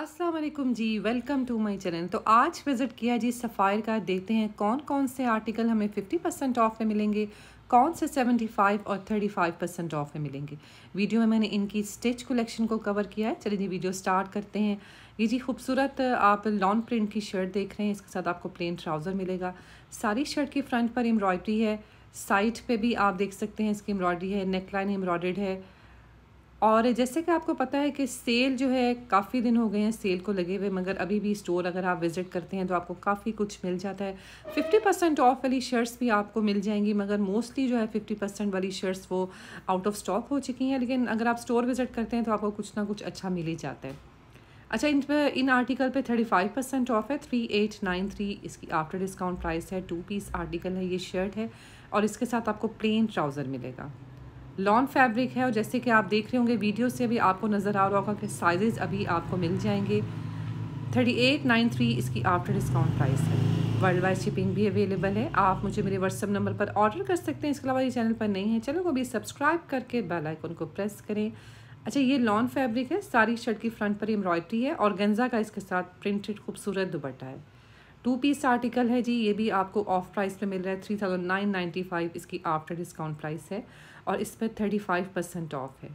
Aslam ji welcome to my channel तो आज visit किया जी सफ़ायर का देखते हैं कौन कौन से आर्टिकल हमें 50 परसेंट ऑफ में मिलेंगे कौन से 75 और 35 परसेंट ऑफ में मिलेंगे वीडियो में मैंने इनकी स्टिच कलेक्शन को कवर किया है चलिए जी वीडियो स्टार्ट करते हैं ये जी खूबसूरत आप लॉन प्रिंट की शर्ट देख रहे हैं इसके साथ आपको प्लेन ट्राउज़र मिलेगा सारी शर्ट की फ्रंट पर एम्ब्रॉयड्री है साइड पर भी आप देख सकते हैं इसकी एम्ब्रॉयड्री है नेकलाइन एम्ब्रॉयड है और जैसे कि आपको पता है कि सेल जो है काफ़ी दिन हो गए हैं सेल को लगे हुए मगर अभी भी स्टोर अगर आप विज़िट करते हैं तो आपको काफ़ी कुछ मिल जाता है 50 परसेंट ऑफ वाली शर्ट्स भी आपको मिल जाएंगी मगर मोस्टली जो है 50 परसेंट वाली शर्ट्स वो आउट ऑफ स्टॉक हो चुकी हैं लेकिन अगर आप स्टोर विज़िट करते हैं तो आपको कुछ ना कुछ अच्छा मिल ही जाता है अच्छा इन पर इन आर्टिकल पे थर्टी फाइव परसेंट ऑफ है थ्री एट नाइन थ्री इसकी आफ्टर डिस्काउंट प्राइस है टू पीस आर्टिकल है ये शर्ट है और इसके साथ आपको प्लेन ट्राउज़र मिलेगा लॉन फैब्रिक है और जैसे कि आप देख रहे होंगे वीडियो से भी आपको नज़र आ रहा होगा कि साइजेज़ अभी आपको मिल जाएंगे थर्टी एट नाइन थ्री इसकी आफ्टर डिस्काउंट प्राइस है वर्ल्ड वाइड शिपिंग भी अवेलेबल है आप मुझे मेरे व्हाट्सअप नंबर पर ऑर्डर कर सकते हैं इसके अलावा ये चैनल पर नहीं है चैनल को भी सब्सक्राइब करके बेल आइकन को प्रेस करें अच्छा ये लॉन फैब्रिक है सारी शर्ट की फ्रंट पर एम्ब्रॉयड्री है और गंजा का इसके साथ प्रिंटेड खूबसूरत दुपट्टा है टू पीस आर्टिकल है जी ये भी आपको ऑफ प्राइस पे मिल रहा है three thousand nine ninety five इसकी आफ्टर डिस्काउंट प्राइस है और इस पर थर्टी फाइव परसेंट ऑफ है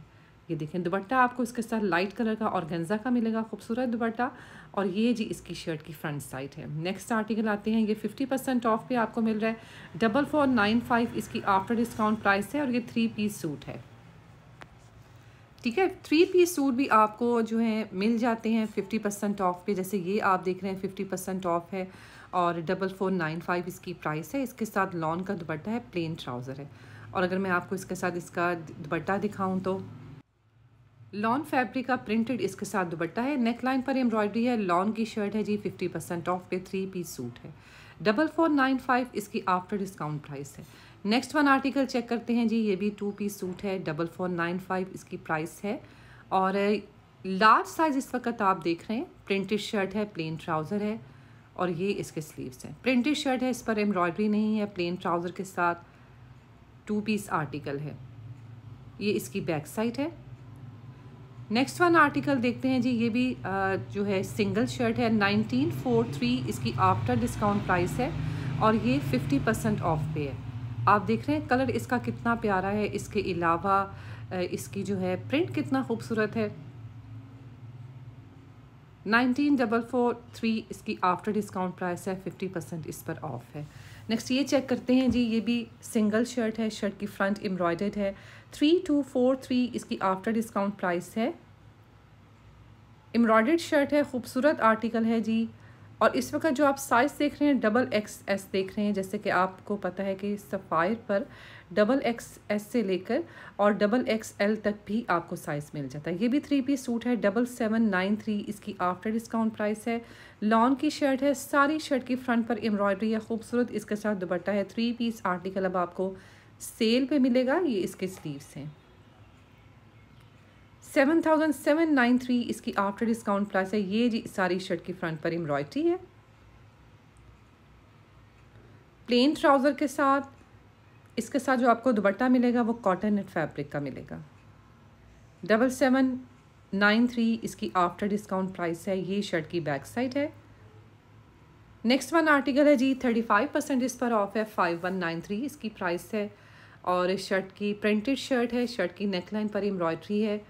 ये देखें दुपट्टा आपको इसके साथ लाइट कलर का और गेंजा का मिलेगा खूबसूरत दुपट्टा और ये जी इसकी शर्ट की फ्रंट साइड है नेक्स्ट आर्टिकल आते हैं ये फिफ्टी परसेंट ऑफ पे आपको मिल रहा है डबल फोर नाइन फाइव इसकी आफ्टर डिस्काउंट प्राइस है और ये थ्री पीस सूट है ठीक है थ्री पीस सूट भी आपको जो है मिल जाते हैं फिफ्टी परसेंट ऑफ पे जैसे ये आप देख रहे हैं फिफ्टी परसेंट ऑफ है और डबल फोर नाइन फाइव इसकी प्राइस है इसके साथ लॉन का दुपट्टा है प्लेन ट्राउज़र है और अगर मैं आपको इसके साथ इसका दुपट्टा दिखाऊं तो लॉन फैब्रिक का प्रिंटेड इसके साथ दुपट्टा है नेक लाइन पर एम्ब्रॉयडरी है लॉन की शर्ट है जी फिफ्टी परसेंट ऑफ पे थ्री पीस सूट है डबल फोर नाइन फाइव इसकी आफ्टर डिस्काउंट प्राइस है नेक्स्ट वन आर्टिकल चेक करते हैं जी ये भी टू पीस सूट है डबल फोर नाइन फाइव इसकी प्राइस है और लार्ज साइज इस वक्त आप देख रहे हैं प्रिंटेड शर्ट है प्लेन ट्राउज़र है और ये इसके स्लीव्स हैं प्रिंटेड शर्ट है इस पर एम्ब्रॉयडरी नहीं है प्लेन ट्राउज़र के साथ टू पीस आर्टिकल है ये इसकी बैक साइड है नेक्स्ट वन आर्टिकल देखते हैं जी ये भी आ, जो है सिंगल शर्ट है नाइनटीन फोर थ्री इसकी आफ्टर डिस्काउंट प्राइस है और ये फिफ्टी परसेंट ऑफ पे है आप देख रहे हैं कलर इसका कितना प्यारा है इसके अलावा इसकी जो है प्रिंट कितना खूबसूरत है नाइनटीन डबल फोर थ्री इसकी आफ्टर डिस्काउंट प्राइस है फिफ्टी परसेंट इस पर ऑफ है नेक्स्ट ये चेक करते हैं जी ये भी सिंगल शर्ट है शर्ट की फ्रंट एम्ब्रॉयडर्ड है थ्री टू फोर थ्री इसकी आफ्टर डिस्काउंट प्राइस है एम्ब्रॉयडर्ड शर्ट है खूबसूरत आर्टिकल है जी और इस वक्त जो आप साइज़ देख रहे हैं डबल एक्स एस देख रहे हैं जैसे कि आपको पता है कि सफ़ायर पर डबल एक्स एस से लेकर और डबल एक्स एल तक भी आपको साइज़ मिल जाता है ये भी थ्री पीस सूट है डबल सेवन नाइन थ्री इसकी आफ्टर डिस्काउंट प्राइस है लॉन की शर्ट है सारी शर्ट की फ्रंट पर एम्ब्रॉयडरी है खूबसूरत इसके साथ दुपट्टा है थ्री पीस आर्टिकल अब आपको सेल पे मिलेगा ये इसके स्लीव्स हैं seven thousand seven nine three इसकी आफ्टर डिस्काउंट प्राइस है ये जी सारी शर्ट की फ्रंट पर एम्ब्रॉयड्री है प्लेन ट्राउज़र के साथ इसके साथ जो आपको दुपट्टा मिलेगा वो कॉटन नेट फैब्रिक का मिलेगा डबल सेवन नाइन थ्री इसकी आफ्टर डिस्काउंट प्राइस है ये शर्ट की बैक साइड है नेक्स्ट वन आर्टिकल है जी थर्टी फाइव परसेंट इस पर ऑफ है फाइव वन नाइन थ्री इसकी प्राइस है और शर्ट की प्रिंटेड शर्ट है शर्ट की नेकलाइन पर एम्ब्रॉयड्री है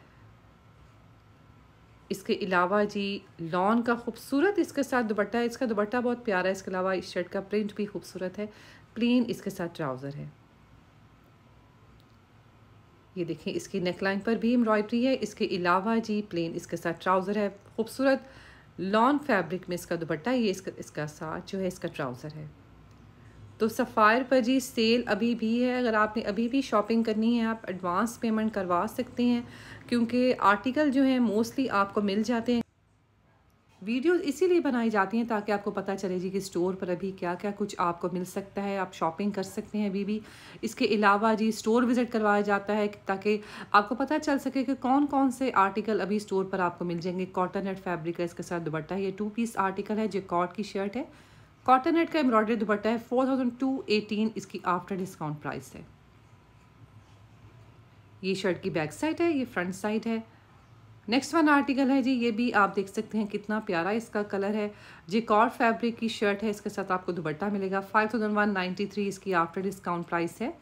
इसके अलावा जी लॉन का खूबसूरत इसके साथ दुपट्टा है इसका दुपट्टा बहुत प्यारा है इसके अलावा इस शर्ट का प्रिंट भी खूबसूरत है प्लेन इसके साथ ट्राउज़र है ये देखें इसकी नेकलाइन पर भी एम्ब्रॉयड्री है इसके अलावा जी प्लेन इसके साथ ट्राउज़र है खूबसूरत लॉन फैब्रिक में इसका दुपट्टा ये इसका इसका साथ जो है इसका ट्राउज़र है तो सफ़ायर पर जी सेल अभी भी है अगर आपने अभी भी शॉपिंग करनी है आप एडवांस पेमेंट करवा सकते हैं क्योंकि आर्टिकल जो हैं मोस्टली आपको मिल जाते हैं वीडियो इसीलिए बनाई जाती हैं ताकि आपको पता चले जी कि स्टोर पर अभी क्या क्या कुछ आपको मिल सकता है आप शॉपिंग कर सकते हैं अभी भी इसके अलावा जी स्टोर विज़िट करवाया जाता है ताकि आपको पता चल सके कि कौन कौन से आर्टिकल अभी स्टोर पर आपको मिल जाएंगे कॉटन एंड फैब्रिक है इसके साथ दुबट्टा ये टू पीस आर्टिकल है जो कॉट की शर्ट है कॉटन नेट का एम्ब्रॉयडरी दुपट्टा है फोर थाउजेंड टू एटीन इसकी आफ्टर डिस्काउंट प्राइस है ये शर्ट की बैक साइड है ये फ्रंट साइड है नेक्स्ट वन आर्टिकल है जी ये भी आप देख सकते हैं कितना प्यारा इसका कलर है जी कॉर्ड फैब्रिक की शर्ट है इसके साथ आपको दुपट्टा मिलेगा five thousand one ninety three इसकी आफ्टर डिस्काउंट प्राइस है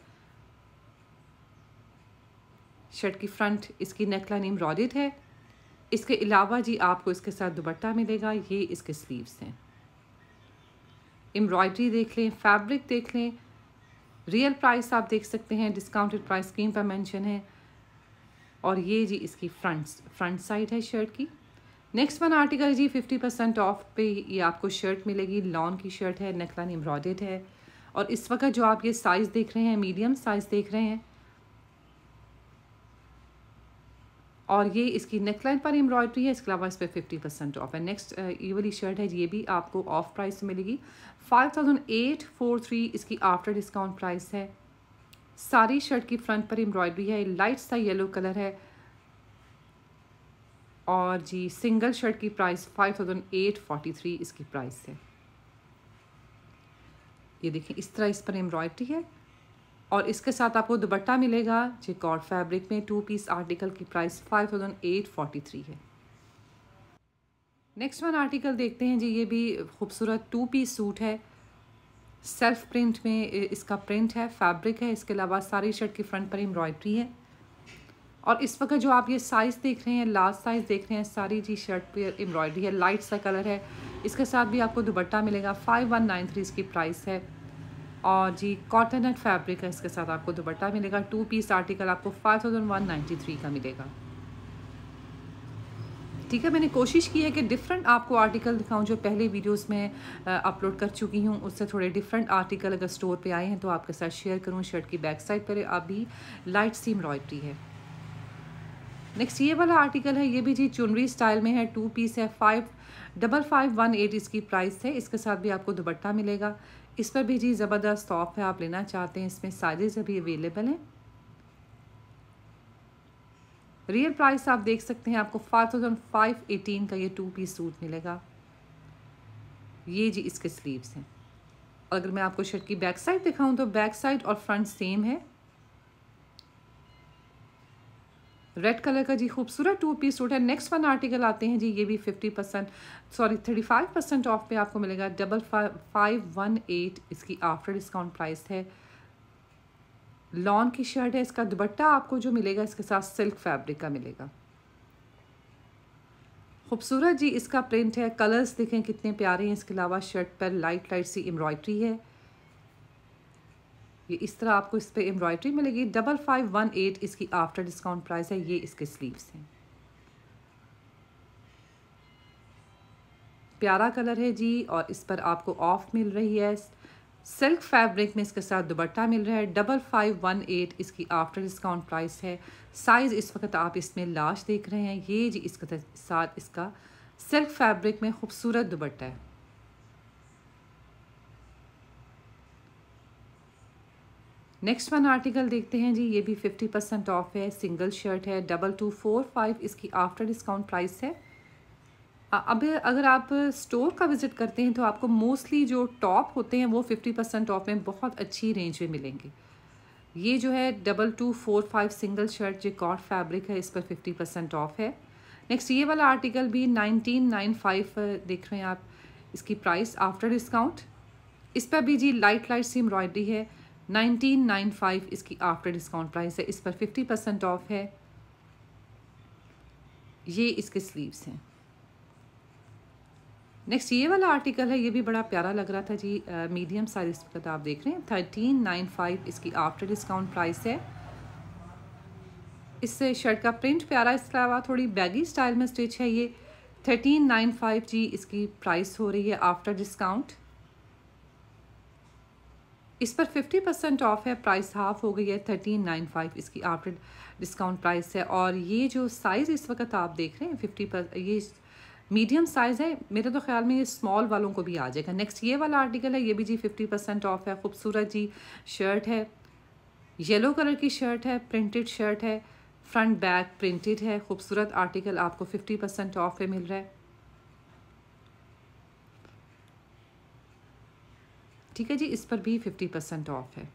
शर्ट की फ्रंट इसकी नेकलाइन एम्ब्रॉयड है इसके अलावा जी आपको इसके साथ दुपट्टा मिलेगा ये इसके स्लीव्स हैं एम्ब्रॉयडरी देख लें फैब्रिक देख लें रियल प्राइस आप देख सकते हैं डिस्काउंटेड प्राइस स्कीम पर मेंशन है और ये जी इसकी फ्रंट फ्रंट साइड है शर्ट की नेक्स्ट वन आर्टिकल जी फिफ्टी परसेंट ऑफ पे ये आपको शर्ट मिलेगी लॉन की शर्ट है नकलन एम्ब्रॉयडेड है और इस वक्त जो आप ये साइज़ देख रहे हैं मीडियम साइज़ देख रहे हैं और ये इसकी नेकलाइन पर एम्ब्रॉयडरी है इसके अलावा इस पर फिफ्टी परसेंट ऑफ है नेक्स्ट ये वाली शर्ट है ये भी आपको ऑफ प्राइस मिलेगी five thousand eight four three इसकी आफ्टर डिस्काउंट प्राइस है सारी शर्ट की फ्रंट पर एम्ब्रॉयडरी है लाइट सा येलो कलर है और जी सिंगल शर्ट की price five thousand eight forty three इसकी प्राइस है ये देखिए इस तरह इस पर एम्ब्रॉयडरी है और इसके साथ आपको दुपट्टा मिलेगा जी कॉर्ड फैब्रिक में टू पीस आर्टिकल की price five thousand eight forty three है नेक्स्ट वन आर्टिकल देखते हैं जी ये भी खूबसूरत टू पीस सूट है सेल्फ प्रिंट में इसका प्रिंट है फैब्रिक है इसके अलावा सारी शर्ट की फ्रंट पर एम्ब्रॉयड्री है और इस वक्त जो आप ये साइज़ देख रहे हैं लार्ज साइज़ देख रहे हैं सारी जी शर्ट पर एम्ब्रॉयड्री है लाइट सा कलर है इसके साथ भी आपको दुबट्टा मिलेगा फाइव वन नाइन थ्री इसकी प्राइस है और जी कॉटन एंड फैब्रिक है इसके साथ आपको दुबट्टा मिलेगा टू पीस आर्टिकल आपको five thousand one ninety three का मिलेगा ठीक है मैंने कोशिश की है कि डिफरेंट आपको आर्टिकल दिखाऊं जो पहले वीडियोस में अपलोड कर चुकी हूँ उससे थोड़े डिफरेंट आर्टिकल अगर स्टोर पे आए हैं तो आपके साथ शेयर करूँ शर्ट की बैक साइड पर अभी लाइट सी एम्ब्रॉयड्री है नेक्स्ट ये वाला आर्टिकल है ये भी जी चुनरी स्टाइल में है टू पीस है five double five one eight इसकी प्राइस है इसके साथ भी आपको दुपट्टा मिलेगा इस पर भी जी ज़बरदस्त ऑफ है आप लेना चाहते हैं इसमें साइजेज़ अभी अवेलेबल हैं रियल प्राइस आप देख सकते हैं आपको फाइव थाउजेंड फाइव एटीन का ये टू पीस सूट मिलेगा ये जी इसके स्लीव्स हैं और अगर मैं आपको शर्ट की बैक साइड दिखाऊं तो बैक साइड और फ्रंट सेम है रेड कलर का जी खूबसूरत टू पीस सूट है नेक्स्ट वन आर्टिकल आते हैं जी ये भी fifty percent sorry thirty five percent off पे आपको मिलेगा डबल फाइव वन एट इसकी आफ्टर डिस्काउंट प्राइस है लॉन की शर्ट है इसका दुपट्टा आपको जो मिलेगा इसके साथ सिल्क फैब्रिक का मिलेगा खूबसूरत जी इसका प्रिंट है कलर्स देखें कितने प्यारे हैं इसके अलावा शर्ट पर लाइट लाइट सी एम्ब्रॉयड्री है ये इस तरह आपको इस पर एम्ब्रॉयड्री मिलेगी डबल फाइव वन एट इसकी आफ्टर डिस्काउंट प्राइस है ये इसके स्लीव्स हैं प्यारा कलर है जी और इस पर आपको ऑफ मिल रही है सिल्क फैब्रिक में इसके साथ दुबट्टा मिल रहा है डबल फाइव वन एट इसकी आफ्टर डिस्काउंट प्राइस है साइज़ इस वक्त आप इसमें लाश देख रहे हैं ये जी इसके साथ इसका सिल्क फैब्रिक में खूबसूरत दुबट्टा है नेक्स्ट वन आर्टिकल देखते हैं जी ये भी फिफ्टी परसेंट ऑफ है सिंगल शर्ट है डबल टू फोर फाइव इसकी आफ्टर डिस्काउंट प्राइस है अब अगर आप स्टोर का विज़िट करते हैं तो आपको मोस्टली जो टॉप होते हैं वो फिफ्टी परसेंट ऑफ में बहुत अच्छी रेंज में मिलेंगे ये जो है double two four five single shirt जो कॉट फैब्रिक है इस पर फिफ्टी परसेंट ऑफ है नेक्स्ट ये वाला आर्टिकल भी नाइनटीन नाइन फाइव देख रहे हैं आप इसकी प्राइस आफ्टर डिस्काउंट इस पर भी जी लाइट लाइट सी एम्ब्रॉयडरी है नाइनटीन नाइन फाइव इसकी आफ्टर डिस्काउंट प्राइस है इस पर फिफ्टी परसेंट ऑफ है ये इसके स्लीव्स हैं नेक्स्ट ये वाला आर्टिकल है ये भी बड़ा प्यारा लग रहा था जी मीडियम साइज वक्त आप देख रहे हैं थर्टीन नाइन फाइव इसकी आफ्टर डिस्काउंट प्राइस है इस शर्ट का प्रिंट प्यारा इसके अलावा थोड़ी बैगी स्टाइल में स्टिच है ये थर्टीन नाइन फाइव जी इसकी प्राइस हो रही है आफ्टर डिस्काउंट इस पर फिफ्टी परसेंट ऑफ है प्राइस हाफ हो गई है थर्टीन नाइन फाइव इसकी आफ्टर डिस्काउंट प्राइस है और ये जो साइज़ इस वक्त आप देख रहे हैं फिफ्टी पर ये मीडियम साइज़ है मेरे तो ख्याल में ये स्मॉल वालों को भी आ जाएगा नेक्स्ट ये वाला आर्टिकल है ये भी जी फिफ्टी परसेंट ऑफ है खूबसूरत जी शर्ट है येलो कलर की शर्ट है प्रिंटेड शर्ट है फ्रंट बैक प्रिंटेड है खूबसूरत आर्टिकल आपको फिफ्टी परसेंट ऑफ है मिल रहा है ठीक है जी इस पर भी फिफ्टी परसेंट ऑफ है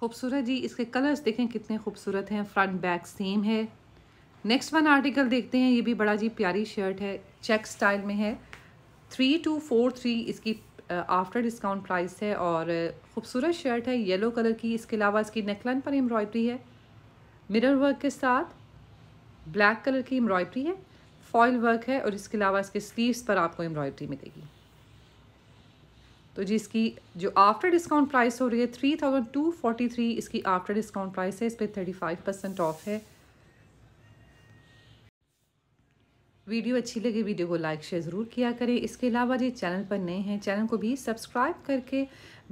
खूबसूरत जी इसके कलर्स देखें कितने खूबसूरत हैं फ्रंट बैक सेम है नेक्स्ट वन आर्टिकल देखते हैं ये भी बड़ा जी प्यारी शर्ट है चेक स्टाइल में है थ्री टू फोर थ्री इसकी आफ्टर डिस्काउंट प्राइस है और ख़ूबसूरत शर्ट है येलो कलर की इसके अलावा इसकी नेकलाइन पर एम्ब्रॉयड्री है मिरर वर्क के साथ ब्लैक कलर की एम्ब्रॉयड्री है फॉयल वर्क है और इसके अलावा इसके स्लीव्स पर आपको एम्ब्रॉयड्री मिलेगी तो जी इसकी जो आफ्टर डिस्काउंट प्राइस हो रही है three thousand two forty three इसकी आफ्टर डिस्काउंट प्राइस है इस पर थर्टी फाइव परसेंट ऑफ है वीडियो अच्छी लगी वीडियो को लाइक शेयर ज़रूर किया करें इसके अलावा जी चैनल पर नए हैं चैनल को भी सब्सक्राइब करके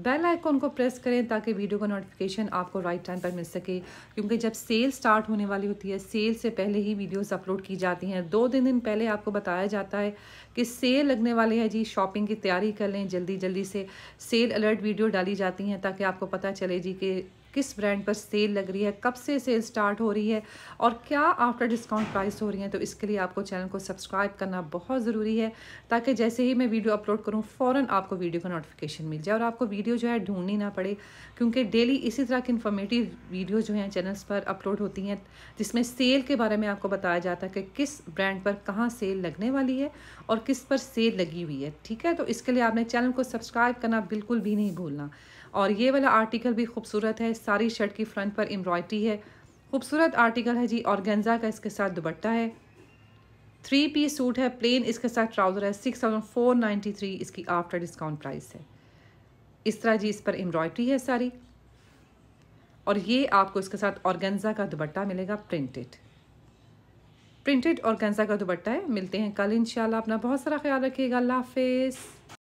बेल आइकॉन को प्रेस करें ताकि वीडियो का नोटिफिकेशन आपको राइट टाइम पर मिल सके क्योंकि जब सेल स्टार्ट होने वाली होती है सेल से पहले ही वीडियोस अपलोड की जाती हैं दो दिन दिन पहले आपको बताया जाता है कि सेल लगने वाले हैं जी शॉपिंग की तैयारी कर लें जल्दी जल्दी से सेल अलर्ट वीडियो डाली जाती हैं ताकि आपको पता चले जी कि किस ब्रांड पर सेल लग रही है कब से सेल स्टार्ट हो रही है और क्या आफ्टर डिस्काउंट प्राइस हो रही है तो इसके लिए आपको चैनल को सब्सक्राइब करना बहुत ज़रूरी है ताकि जैसे ही मैं वीडियो अपलोड करूँ फ़ौरन आपको वीडियो का नोटिफिकेशन मिल जाए और आपको वीडियो जो है ढूंढनी ना पड़े क्योंकि डेली इसी तरह की इन्फॉर्मेटिव वीडियो जो हैं चैनल्स पर अपलोड होती हैं जिसमें सेल के बारे में आपको बताया जाता है कि किस ब्रांड पर कहाँ सेल लगने वाली है और किस पर सेल लगी हुई है ठीक है तो इसके लिए आपने चैनल को सब्सक्राइब करना बिल्कुल भी नहीं भूलना और ये वाला आर्टिकल भी खूबसूरत है सारी शर्ट की फ्रंट पर एम्ब्रॉयड्री है खूबसूरत आर्टिकल है जी ऑर्गेंजा का इसके साथ दुबट्टा है थ्री पीस सूट है प्लेन इसके साथ ट्राउज़र है six thousand four ninety three इसकी आफ्टर डिस्काउंट प्राइस है इस तरह जी इस पर एम्ब्रॉयड्री है सारी और ये आपको इसके साथ ऑर्गेंजा का दुबट्टा मिलेगा प्रिंटेड प्रिंटेड ऑर्गेंजा का दुबट्टा है मिलते हैं कल इंशाल्लाह अपना बहुत सारा ख्याल रखिएगा अल्लाह हाफिज़